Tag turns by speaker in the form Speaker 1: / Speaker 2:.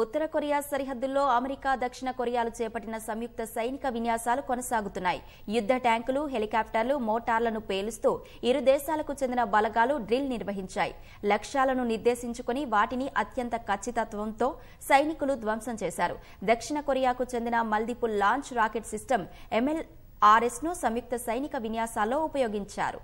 Speaker 1: ఉత్తర Korea సరిహద్దుల్లో America దక్షిణ కొరియాలు చేపట్టిన సంయుక్త సైనిక విన్యాసాలు కొనసాగుతున్నాయి యుద్ద ట్యాంకులు హెలికాప్టర్లు మోటార్లను పేలుస్తూ ఇరు దేశాలకు చెందిన బలగాలు డ్రిల్ నిర్వహించాయి లక్ష్యాలను నిర్దేశించుకుని వాటిని అత్యంత ఖచ్చితత్వంతో సైనికులు ధ్వంసం చేశారు దక్షిణ కొరియాకు చెందిన multiple launch rocket system MLRS ను సంయుక్త సైనిక విన్యాసాల్లో ఉపయోగించారు